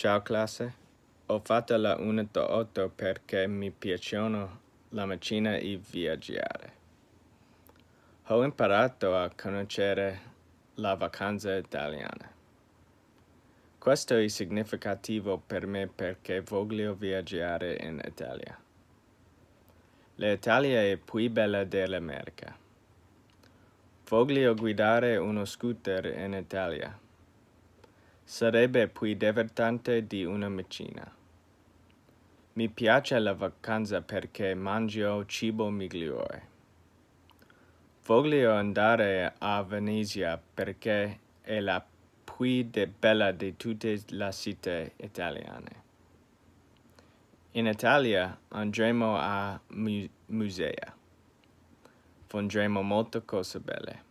Ciao classe, ho fatto la 1.8 perché mi piacciono la macchina e viaggiare. Ho imparato a conoscere la vacanza italiana. Questo è significativo per me perché voglio viaggiare in Italia. L'Italia è più bella dell'America. Voglio guidare uno scooter in Italia. Sarebbe più divertente di una cucina. Mi piace la vacanza perché mangio cibo migliore. Voglio andare a Venezia perché è la più bella di tutte le città italiane. In Italia andremo a mu musei. Fondremo molte cose belle.